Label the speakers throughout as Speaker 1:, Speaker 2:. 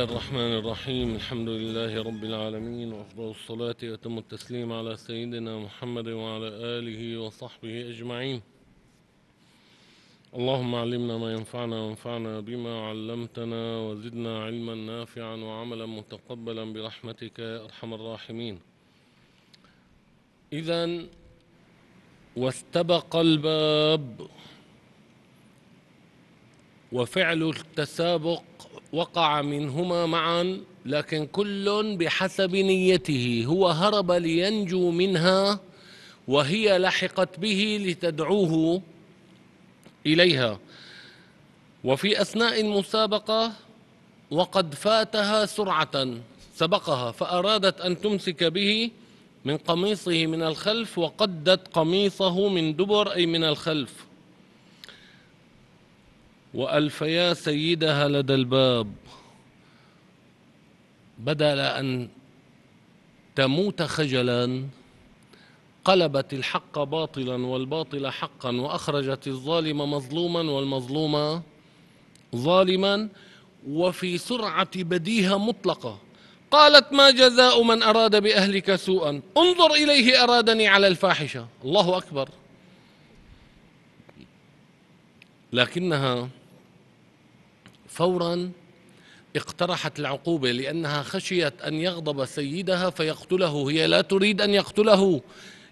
Speaker 1: الله الرحمن الرحيم الحمد لله رب العالمين وأفضل الصلاة وأتم التسليم على سيدنا محمد وعلى آله وصحبه أجمعين اللهم علمنا ما ينفعنا وانفعنا بما علمتنا وزدنا علما نافعا وعملا متقبلا برحمتك يا أرحم الراحمين إذا واستبق الباب وفعل التسابق وقع منهما معا لكن كل بحسب نيته هو هرب لينجو منها وهي لحقت به لتدعوه اليها وفي اثناء المسابقه وقد فاتها سرعه سبقها فارادت ان تمسك به من قميصه من الخلف وقدت قميصه من دبر اي من الخلف وألفيا سيدها لدى الباب بدل أن تموت خجلا قلبت الحق باطلا والباطل حقا وأخرجت الظالم مظلوما والمظلوم ظالما وفي سرعة بديهة مطلقة قالت ما جزاء من أراد بأهلك سوءا انظر إليه أرادني على الفاحشة الله أكبر لكنها فورا اقترحت العقوبة لأنها خشيت أن يغضب سيدها فيقتله هي لا تريد أن يقتله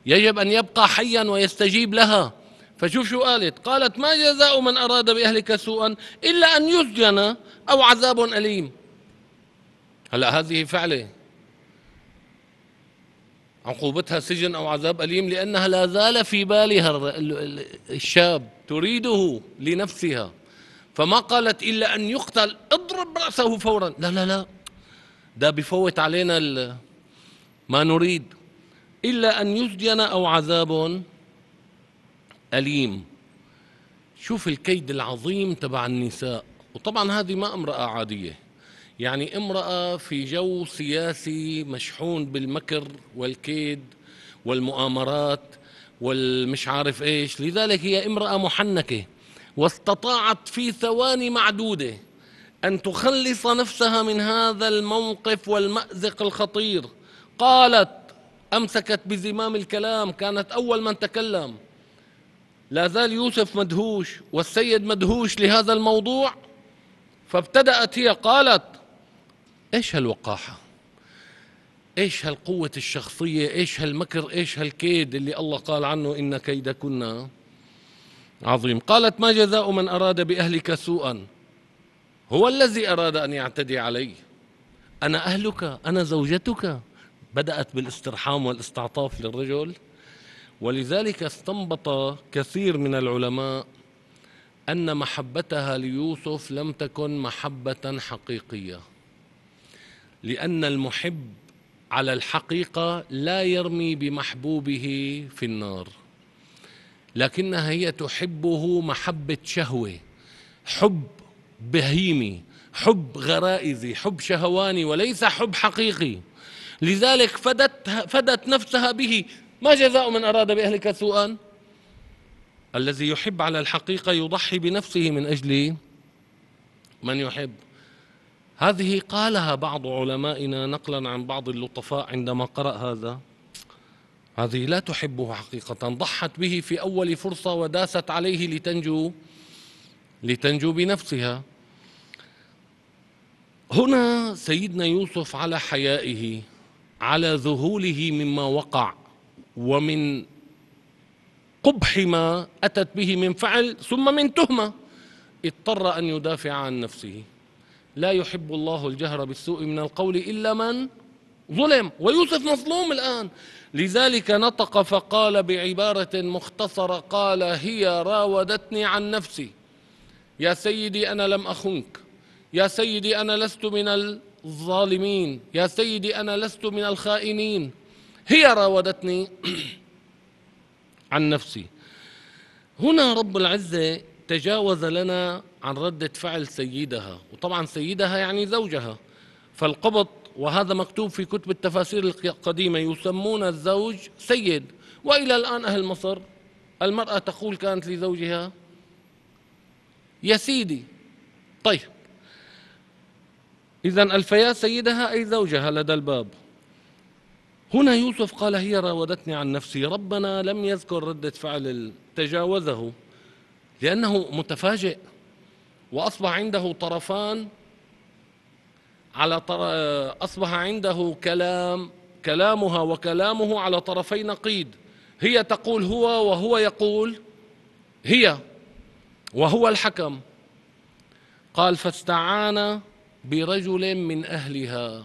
Speaker 1: يجب أن يبقى حيا ويستجيب لها فشوف شو قالت قالت ما جزاء من أراد بأهلك سوءا إلا أن يسجن أو عذاب أليم هلأ هذه فعلة عقوبتها سجن أو عذاب أليم لأنها لا زال في بالها الشاب تريده لنفسها فما قالت إلا أن يقتل اضرب رأسه فورا لا لا لا ده بفوت علينا ما نريد إلا أن يسجن أو عذاب أليم شوف الكيد العظيم تبع النساء وطبعا هذه ما امرأة عادية يعني امرأة في جو سياسي مشحون بالمكر والكيد والمؤامرات والمش عارف ايش لذلك هي امرأة محنكة واستطاعت في ثواني معدودة أن تخلص نفسها من هذا الموقف والمأزق الخطير قالت أمسكت بزمام الكلام كانت أول من تكلم لا زال يوسف مدهوش والسيد مدهوش لهذا الموضوع فابتدأت هي قالت إيش هالوقاحة إيش هالقوة الشخصية إيش هالمكر إيش هالكيد اللي الله قال عنه إن كيدكن عظيم قالت ما جزاء من أراد بأهلك سوءا هو الذي أراد أن يعتدي علي أنا أهلك أنا زوجتك بدأت بالاسترحام والاستعطاف للرجل ولذلك استنبط كثير من العلماء أن محبتها ليوسف لم تكن محبة حقيقية لأن المحب على الحقيقة لا يرمي بمحبوبه في النار لكنها هي تحبه محبة شهوة حب بهيمي حب غرائزي حب شهواني وليس حب حقيقي لذلك فدت, فدت نفسها به ما جزاء من أراد بأهلك سوءا الذي يحب على الحقيقة يضحي بنفسه من أجل من يحب هذه قالها بعض علمائنا نقلا عن بعض اللطفاء عندما قرأ هذا هذه لا تحبه حقيقة ضحت به في أول فرصة وداست عليه لتنجو لتنجو بنفسها هنا سيدنا يوسف على حيائه على ذهوله مما وقع ومن قبح ما أتت به من فعل ثم من تهمة اضطر أن يدافع عن نفسه لا يحب الله الجهر بالسوء من القول إلا من ظلم ويوسف مظلوم الآن لذلك نطق فقال بعبارة مختصرة قال هي راودتني عن نفسي يا سيدي أنا لم أخنك يا سيدي أنا لست من الظالمين يا سيدي أنا لست من الخائنين هي راودتني عن نفسي هنا رب العزة تجاوز لنا عن ردة فعل سيدها وطبعا سيدها يعني زوجها فالقبط وهذا مكتوب في كتب التفاسير القديمة يسمون الزوج سيد وإلى الآن أهل مصر المرأة تقول كانت لزوجها يا سيدي طيب إذا الفيا سيدها أي زوجها لدى الباب هنا يوسف قال هي راودتني عن نفسي ربنا لم يذكر ردة فعل تجاوزه لأنه متفاجئ وأصبح عنده طرفان على طر... أصبح عنده كلام كلامها وكلامه على طرفي نقيض هي تقول هو وهو يقول هي وهو الحكم قال فاستعان برجل من أهلها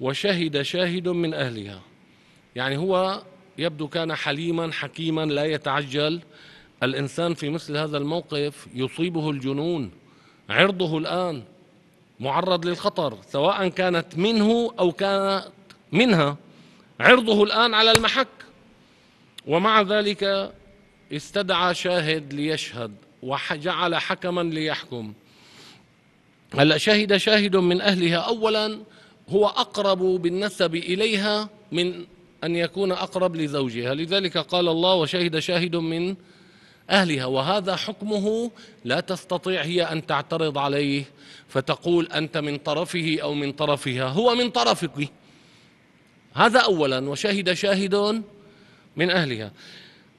Speaker 1: وشهد شاهد من أهلها يعني هو يبدو كان حليما حكيما لا يتعجل الإنسان في مثل هذا الموقف يصيبه الجنون عرضه الآن معرض للخطر سواء كانت منه أو كانت منها عرضه الآن على المحك ومع ذلك استدعى شاهد ليشهد وجعل حكما ليحكم هلا شهد شاهد من أهلها أولا هو أقرب بالنسب إليها من أن يكون أقرب لزوجها لذلك قال الله وشهد شاهد من أهلها وهذا حكمه لا تستطيع هي أن تعترض عليه فتقول أنت من طرفه أو من طرفها هو من طرفك هذا أولا وشهد شاهد من أهلها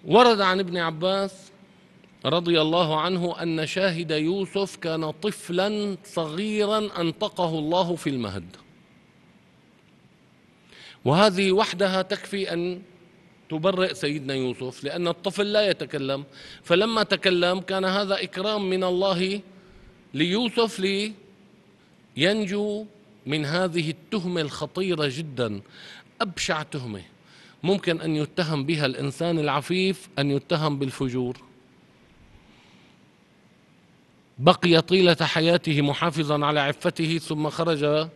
Speaker 1: ورد عن ابن عباس رضي الله عنه أن شاهد يوسف كان طفلا صغيرا أنطقه الله في المهد وهذه وحدها تكفي أن تبرئ سيدنا يوسف لأن الطفل لا يتكلم فلما تكلم كان هذا إكرام من الله ليوسف لينجو من هذه التهمة الخطيرة جدا أبشع تهمة ممكن أن يتهم بها الإنسان العفيف أن يتهم بالفجور بقي طيلة حياته محافظا على عفته ثم خرج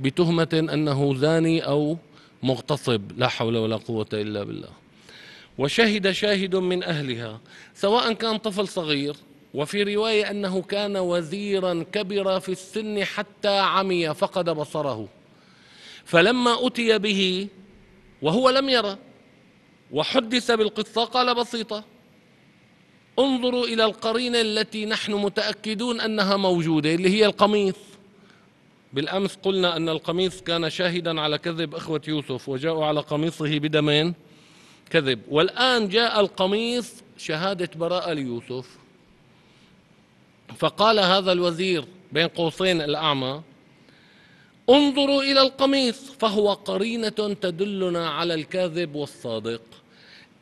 Speaker 1: بتهمة أنه زاني أو مغتصب لا حول ولا قوة إلا بالله وشهد شاهد من أهلها سواء كان طفل صغير وفي رواية أنه كان وزيرا كبر في السن حتى عمي فقد بصره فلما أتي به وهو لم يرى وحدث بالقصة قال بسيطة انظروا إلى القرينة التي نحن متأكدون أنها موجودة اللي هي القميص بالأمس قلنا أن القميص كان شاهدا على كذب إخوة يوسف وجاءوا على قميصه بدمين كذب والآن جاء القميص شهادة براءة ليوسف فقال هذا الوزير بين قوسين الأعمى انظروا إلى القميص فهو قرينة تدلنا على الكاذب والصادق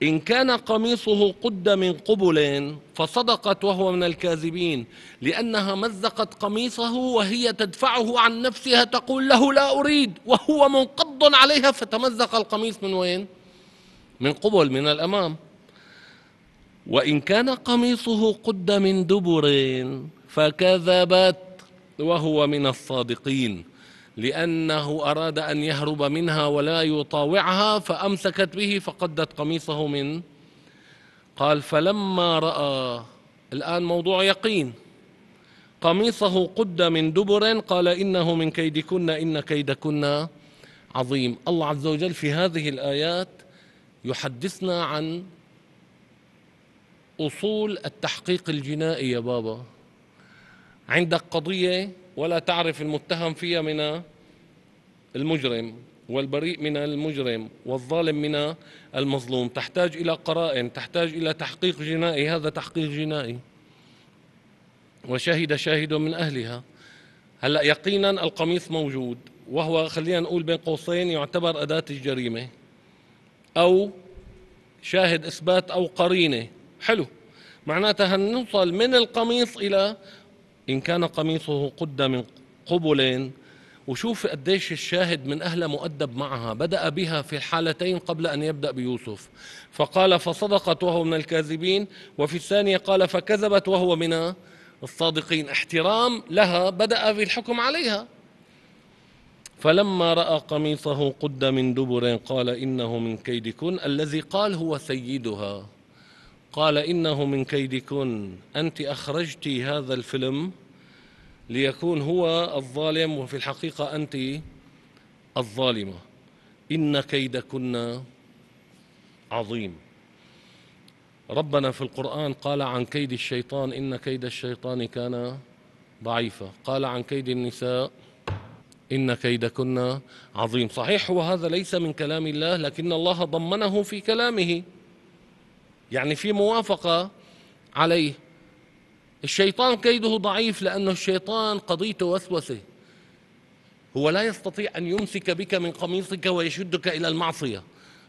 Speaker 1: إن كان قميصه قد من قبل فصدقت وهو من الكاذبين لأنها مزقت قميصه وهي تدفعه عن نفسها تقول له لا أريد وهو منقض عليها فتمزق القميص من وين؟ من قبل من الأمام وإن كان قميصه قد من دبر فكذبت وهو من الصادقين لأنه أراد أن يهرب منها ولا يطاوعها فأمسكت به فقدت قميصه من قال فلما رأى الآن موضوع يقين قميصه قد من دبر قال إنه من كيدكن إن كيدكن عظيم الله عز وجل في هذه الآيات يحدثنا عن أصول التحقيق الجنائي يا بابا عندك قضية ولا تعرف المتهم فيها من المجرم والبريء من المجرم والظالم من المظلوم تحتاج إلى قرائن تحتاج إلى تحقيق جنائي هذا تحقيق جنائي وشهد شاهد من أهلها هلأ يقينا القميص موجود وهو خلينا نقول بين قوسين يعتبر أداة الجريمة أو شاهد إثبات أو قرينة حلو معناتها نوصل من القميص إلى إن كان قميصه قد من قبل وشوف قديش الشاهد من أهل مؤدب معها بدأ بها في الحالتين قبل أن يبدأ بيوسف فقال فصدقت وهو من الكاذبين وفي الثانية قال فكذبت وهو من الصادقين احترام لها بدأ بالحكم عليها فلما رأى قميصه قد من دبر قال إنه من كيدكن الذي قال هو سيدها قال إنه من كيدكن أنت أخرجت هذا الفيلم ليكون هو الظالم وفي الحقيقة أنت الظالمة إن كيدكن عظيم ربنا في القرآن قال عن كيد الشيطان إن كيد الشيطان كان ضعيفا قال عن كيد النساء إن كيدكن عظيم صحيح وهذا ليس من كلام الله لكن الله ضمنه في كلامه يعني في موافقة عليه الشيطان كيده ضعيف لأن الشيطان قضيته وسوسة هو لا يستطيع أن يمسك بك من قميصك ويشدك إلى المعصية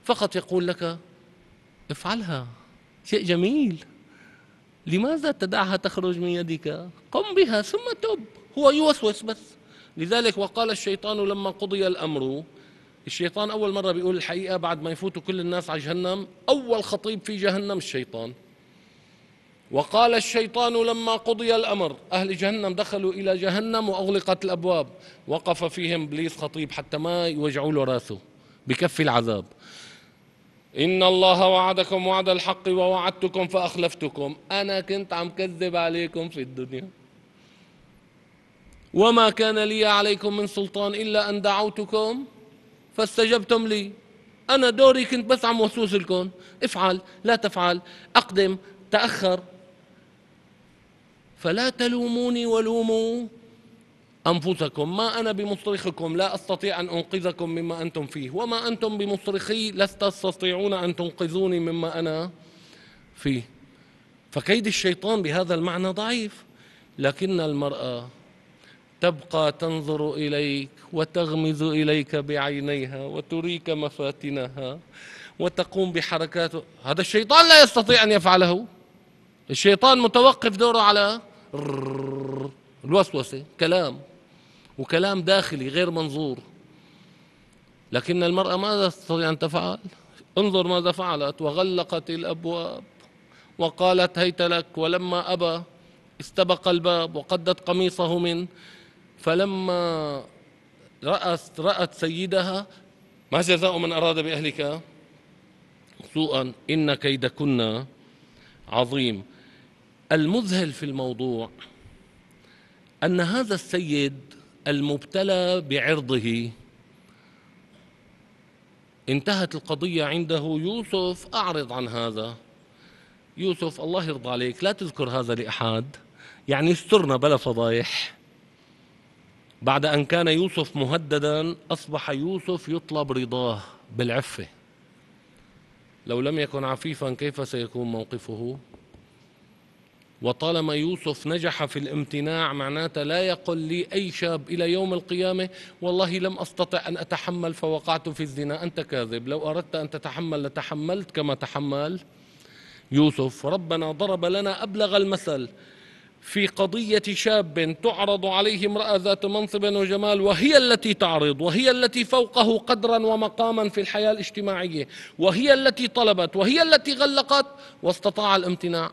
Speaker 1: فقط يقول لك افعلها شيء جميل لماذا تدعها تخرج من يدك قم بها ثم تب هو يوسوس بس لذلك وقال الشيطان لما قضي الأمر الشيطان أول مرة بيقول الحقيقة بعد ما يفوتوا كل الناس على جهنم أول خطيب في جهنم الشيطان وقال الشيطان لما قضي الأمر أهل جهنم دخلوا إلى جهنم وأغلقت الأبواب وقف فيهم بليس خطيب حتى ما يوجعوا له راسه بكفي العذاب إن الله وعدكم وعد الحق ووعدتكم فأخلفتكم أنا كنت عم كذب عليكم في الدنيا وما كان لي عليكم من سلطان إلا أن دعوتكم فاستجبتم لي أنا دوري كنت بس عم وسوس لكم افعل لا تفعل أقدم تأخر فلا تلوموني ولوموا أنفسكم ما أنا بمصرخكم لا أستطيع أن أنقذكم مما أنتم فيه وما أنتم بمصرخي لست تستطيعون أن تنقذوني مما أنا فيه فكيد الشيطان بهذا المعنى ضعيف لكن المرأة تبقى تنظر اليك وتغمز اليك بعينيها وتريك مفاتنها وتقوم بحركات هذا الشيطان لا يستطيع ان يفعله الشيطان متوقف دوره على الوسوسه كلام وكلام داخلي غير منظور لكن المرأة ماذا تستطيع أن تفعل انظر ماذا فعلت وغلقت الأبواب وقالت هيت لك ولما أبى استبق الباب وقدت قميصه من فلما رأت رأت سيدها ما جزاء من أراد بأهلك سوءا إن كيدكن عظيم المذهل في الموضوع أن هذا السيد المبتلى بعرضه انتهت القضية عنده يوسف أعرض عن هذا يوسف الله يرضى عليك لا تذكر هذا لأحد يعني استرنا بلا فضايح بعد أن كان يوسف مهددا أصبح يوسف يطلب رضاه بالعفة لو لم يكن عفيفا كيف سيكون موقفه وطالما يوسف نجح في الامتناع معناته لا يقل لي أي شاب إلى يوم القيامة والله لم أستطع أن أتحمل فوقعت في الزنا أنت كاذب لو أردت أن تتحمل لتحملت كما تحمل يوسف ربنا ضرب لنا أبلغ المثل في قضية شاب تعرض عليه امرأة ذات منصب وجمال وهي التي تعرض وهي التي فوقه قدرا ومقاما في الحياة الاجتماعية وهي التي طلبت وهي التي غلقت واستطاع الامتناع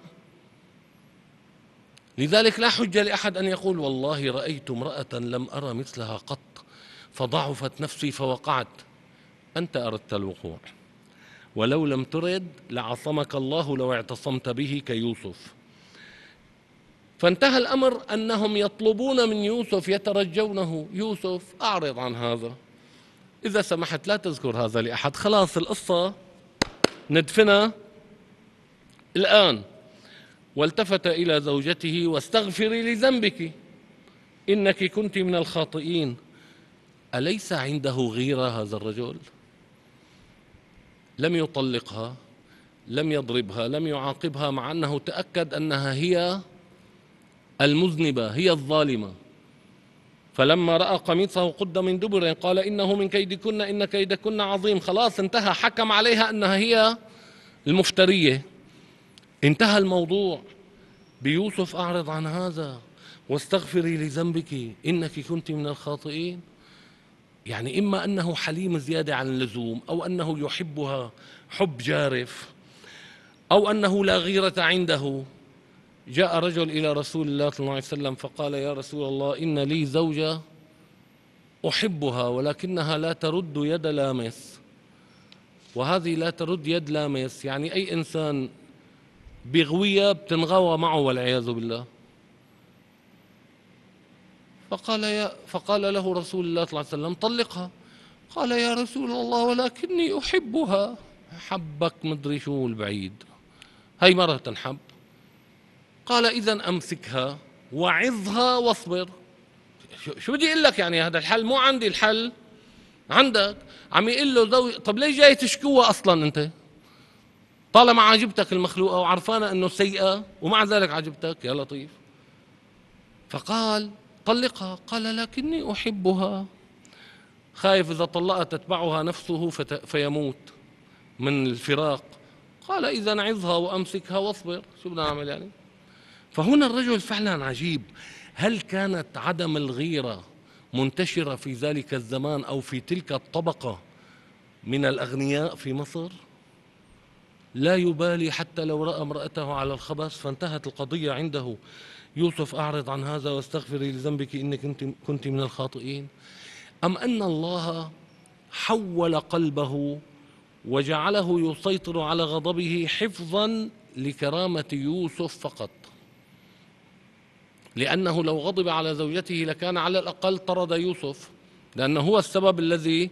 Speaker 1: لذلك لا حجة لأحد أن يقول والله رأيت امرأة لم أرى مثلها قط فضعفت نفسي فوقعت أنت أردت الوقوع ولو لم ترد لعصمك الله لو اعتصمت به كيوسف فانتهى الأمر أنهم يطلبون من يوسف يترجونه يوسف أعرض عن هذا إذا سمحت لا تذكر هذا لأحد خلاص القصة ندفنها الآن والتفت إلى زوجته واستغفري لذنبك إنك كنت من الخاطئين أليس عنده غيرة هذا الرجل لم يطلقها لم يضربها لم يعاقبها مع أنه تأكد أنها هي المذنبة هي الظالمة فلما رأى قميصه قد من دبر قال إنه من كيدكن إن كيدكن عظيم خلاص انتهى حكم عليها أنها هي المفترية انتهى الموضوع بيوسف أعرض عن هذا واستغفري لذنبك إنك كنت من الخاطئين يعني إما أنه حليم زيادة عن اللزوم أو أنه يحبها حب جارف أو أنه لا غيرة عنده جاء رجل إلى رسول الله صلى الله عليه وسلم فقال يا رسول الله إن لي زوجة أحبها ولكنها لا ترد يد لامس وهذه لا ترد يد لامس يعني أي إنسان بغوية بتنغوى معه والعياذ بالله فقال يا فقال له رسول الله صلى الله عليه وسلم طلقها قال يا رسول الله ولكني أحبها حبك مدري شو البعيد هي مرة تنحب قال إذا أمسكها وعظها واصبر شو بدي أقول لك يعني هذا الحل مو عندي الحل عندك عم يقول له زوج طب ليش جاي تشكوها أصلا أنت طالما عجبتك المخلوقة وعرفانة أنه سيئة ومع ذلك عجبتك يا لطيف فقال طلقها قال لكني أحبها خايف إذا طلقها تتبعها نفسه فيموت من الفراق قال إذا عظها وأمسكها واصبر شو بدنا نعمل يعني فهنا الرجل فعلا عجيب هل كانت عدم الغيره منتشره في ذلك الزمان او في تلك الطبقه من الاغنياء في مصر لا يبالي حتى لو راى امراته على الخبث فانتهت القضيه عنده يوسف اعرض عن هذا واستغفري لذنبك انك كنت من الخاطئين ام ان الله حول قلبه وجعله يسيطر على غضبه حفظا لكرامه يوسف فقط لأنه لو غضب على زوجته لكان على الأقل طرد يوسف لأنه هو السبب الذي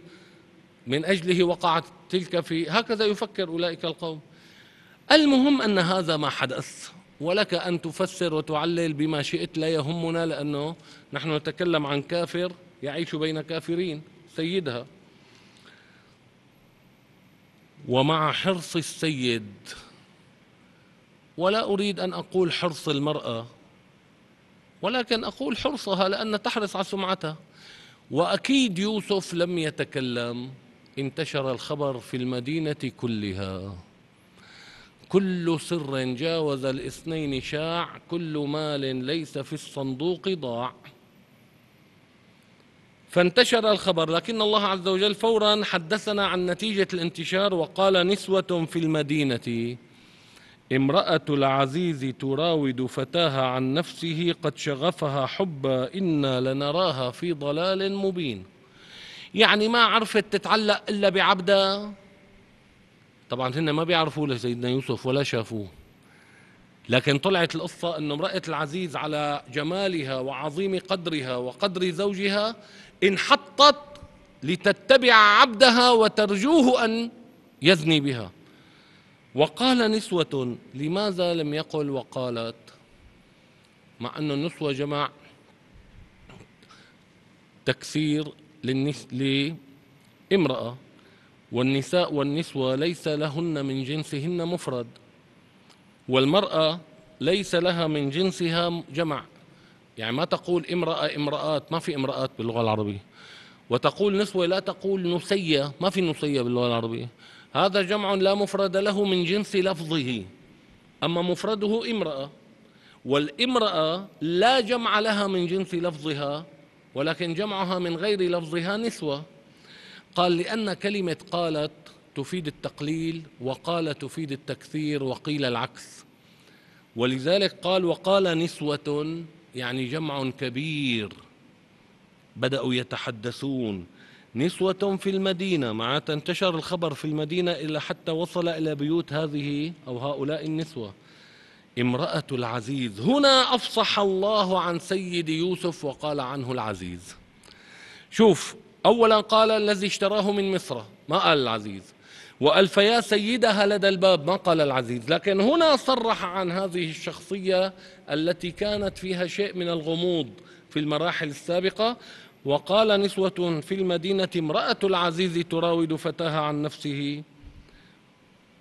Speaker 1: من أجله وقعت تلك في هكذا يفكر أولئك القوم المهم أن هذا ما حدث ولك أن تفسر وتعلل بما شئت لا يهمنا لأنه نحن نتكلم عن كافر يعيش بين كافرين سيدها ومع حرص السيد ولا أريد أن أقول حرص المرأة ولكن أقول حرصها لأن تحرص على سمعتها وأكيد يوسف لم يتكلم انتشر الخبر في المدينة كلها كل سر جاوز الاثنين شاع كل مال ليس في الصندوق ضاع فانتشر الخبر لكن الله عز وجل فورا حدثنا عن نتيجة الانتشار وقال نسوة في المدينة امرأة العزيز تراود فتاها عن نفسه قد شغفها حبا إنا لنراها في ضلال مبين يعني ما عرفت تتعلق إلا بعبدها طبعا هن ما بيعرفوا لسيدنا يوسف ولا شافوه لكن طلعت القصة أن امرأة العزيز على جمالها وعظيم قدرها وقدر زوجها انحطت لتتبع عبدها وترجوه أن يزني بها وقال نسوة لماذا لم يقل وقالت مع أن النسوة جمع تكسير للنس... لامرأة والنساء والنسوة ليس لهن من جنسهن مفرد والمرأة ليس لها من جنسها جمع يعني ما تقول امرأة امرأات ما في امرأات باللغة العربية وتقول نسوة لا تقول نسية ما في نسية باللغة العربية هذا جمع لا مفرد له من جنس لفظه أما مفرده امرأة والامرأة لا جمع لها من جنس لفظها ولكن جمعها من غير لفظها نسوة قال لأن كلمة قالت تفيد التقليل وقال تفيد التكثير وقيل العكس ولذلك قال وقال نسوة يعني جمع كبير بدأوا يتحدثون نسوة في المدينة مع تنتشر الخبر في المدينة إلى حتى وصل إلى بيوت هذه أو هؤلاء النسوة امرأة العزيز هنا أفصح الله عن سيد يوسف وقال عنه العزيز شوف أولا قال الذي اشتراه من مصر ما قال العزيز وألف يا سيدها لدى الباب ما قال العزيز لكن هنا صرح عن هذه الشخصية التي كانت فيها شيء من الغموض في المراحل السابقة وقال نسوة في المدينة امرأة العزيز تراود فتاها عن نفسه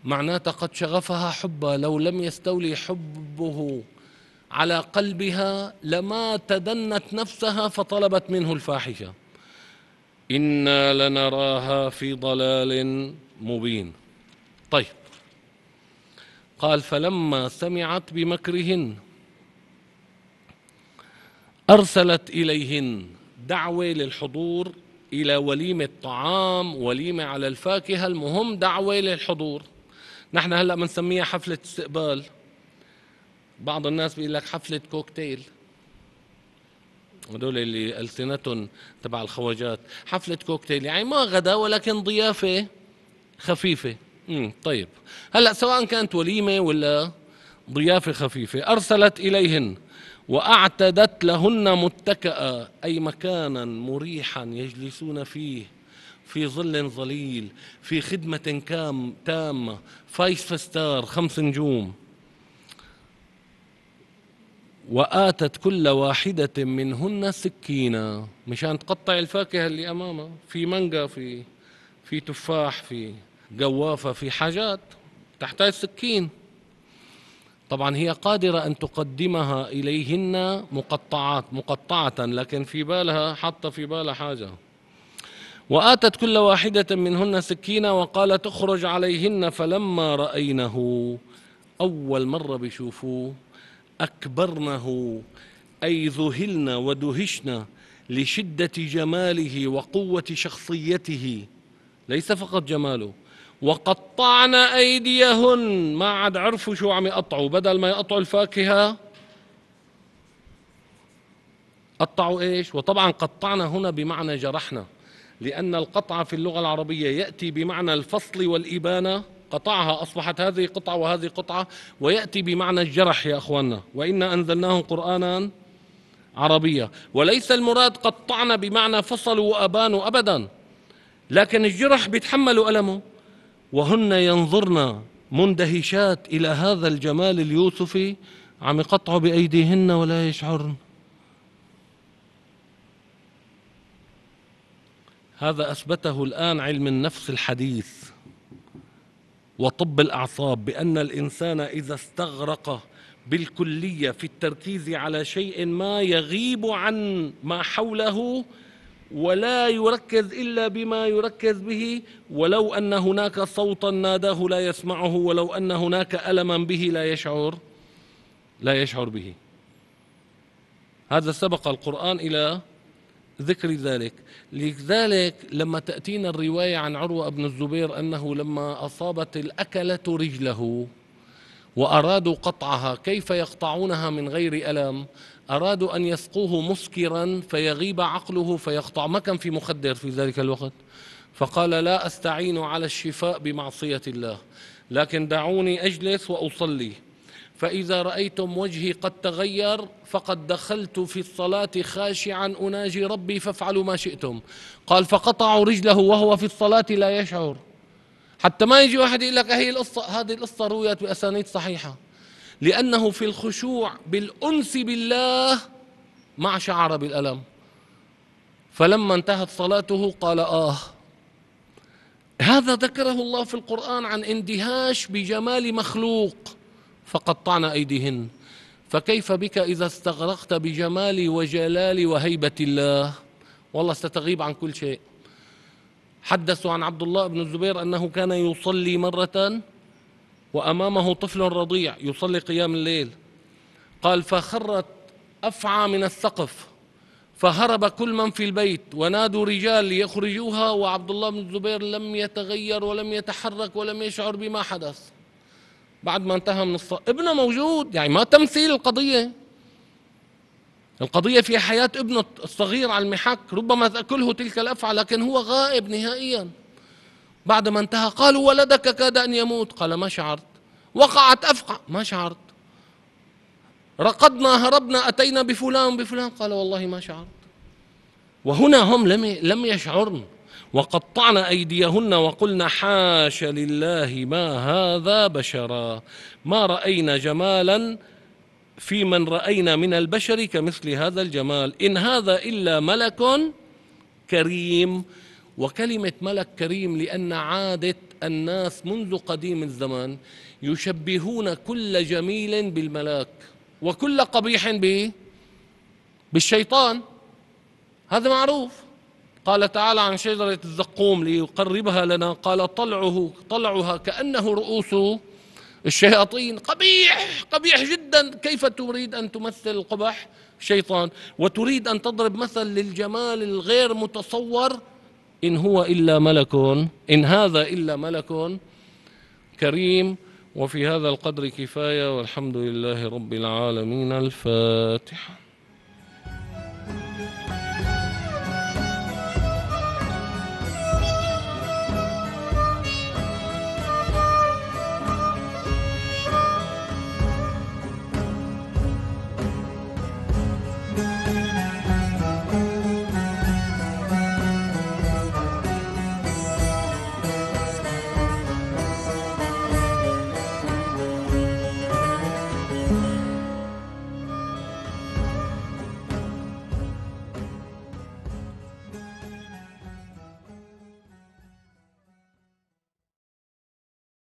Speaker 1: معناته قد شغفها حبا لو لم يستولي حبه على قلبها لما تدنت نفسها فطلبت منه الفاحشة إنا لنراها في ضلال مبين طيب قال فلما سمعت بمكرهن أرسلت إليهن دعوة للحضور إلى وليمة طعام وليمة على الفاكهة المهم دعوة للحضور نحن هلأ بنسميها حفلة استقبال بعض الناس بيقول لك حفلة كوكتيل هدول اللي ألسنتهم تبع الخواجات حفلة كوكتيل يعني ما غدا ولكن ضيافة خفيفة امم طيب هلأ سواء كانت وليمة ولا ضيافة خفيفة أرسلت إليهن واعتدت لهن متكأ اي مكانا مريحا يجلسون فيه في ظل ظليل في خدمة كام تامة فايف ستار خمس نجوم وآتت كل واحدة منهن سكينا مشان تقطع الفاكهة اللي أمامها في مانجا في في تفاح في قوافة في حاجات تحتاج سكين طبعا هي قادرة أن تقدمها إليهن مقطعات مقطعة لكن في بالها حط في بالها حاجة وآتت كل واحدة منهن سكينة وقالت اخرج عليهن فلما رأينه أول مرة بيشوفوه أكبرنه أي ذهلن ودهشن لشدة جماله وقوة شخصيته ليس فقط جماله وقطعنا أيديهن ما عاد عرفوا شو عم يقطعوا بدل ما يقطعوا الفاكهة قطعوا إيش وطبعا قطعنا هنا بمعنى جرحنا لأن القطع في اللغة العربية يأتي بمعنى الفصل والإبانة قطعها أصبحت هذه قطعة وهذه قطعة ويأتي بمعنى الجرح يا أخواننا وإنا أنزلناه قرآنا عربية وليس المراد قطعنا بمعنى فصلوا وأبانوا أبدا لكن الجرح بيتحملوا ألمه وهن ينظرن مندهشات إلى هذا الجمال اليوسفي عم يقطعوا بأيديهن ولا يشعرن هذا أثبته الآن علم النفس الحديث وطب الأعصاب بأن الإنسان إذا استغرق بالكلية في التركيز على شيء ما يغيب عن ما حوله ولا يركز إلا بما يركز به ولو أن هناك صوتا ناداه لا يسمعه ولو أن هناك ألما به لا يشعر لا يشعر به هذا سبق القرآن إلى ذكر ذلك لذلك لما تأتينا الرواية عن عروة بن الزبير أنه لما أصابت الأكلة رجله وأرادوا قطعها كيف يقطعونها من غير ألم أرادوا أن يسقوه مسكرا فيغيب عقله فيقطع ما كان في مخدر في ذلك الوقت فقال لا أستعين على الشفاء بمعصية الله لكن دعوني أجلس وأصلي فإذا رأيتم وجهي قد تغير فقد دخلت في الصلاة خاشعا أناجي ربي فافعلوا ما شئتم قال فقطعوا رجله وهو في الصلاة لا يشعر حتى ما يجي واحد يقول لك هي القصة هذه القصة رويت بأسانيد صحيحة لأنه في الخشوع بالأنس بالله ما شعر بالألم فلما انتهت صلاته قال آه هذا ذكره الله في القرآن عن اندهاش بجمال مخلوق فقطعنا أيديهن فكيف بك إذا استغرقت بجمال وجلال وهيبة الله والله ستغيب عن كل شيء حدثوا عن عبد الله بن الزبير أنه كان يصلي مرة وأمامه طفل رضيع يصلي قيام الليل قال فخرت أفعى من السقف فهرب كل من في البيت ونادوا رجال ليخرجوها وعبد الله بن الزبير لم يتغير ولم يتحرك ولم يشعر بما حدث بعد ما انتهى من الصلاة ابنه موجود يعني ما تمثيل القضية القضية في حياة ابنه الصغير على المحك ربما تأكله تلك الأفعى لكن هو غائب نهائيا بعد ما انتهى قالوا ولدك كاد أن يموت قال ما شعرت وقعت أفقع ما شعرت رقدنا هربنا أتينا بفلان بفلان قال والله ما شعرت وهنا هم لم لم يشعرن وقطعنا أيديهن وقلنا حاش لله ما هذا بشرا ما رأينا جمالا في من رأينا من البشر كمثل هذا الجمال إن هذا إلا ملك كريم وكلمة ملك كريم لأن عادة الناس منذ قديم الزمان يشبهون كل جميل بالملاك وكل قبيح به بالشيطان هذا معروف قال تعالى عن شجرة الزقوم ليقربها لنا قال طلعه طلعها كأنه رؤوس الشياطين قبيح قبيح جدا كيف تريد أن تمثل قبح الشيطان وتريد أن تضرب مثل للجمال الغير متصور إن هو إلا ملك إن هذا إلا ملك كريم وفي هذا القدر كفاية والحمد لله رب العالمين الفاتحة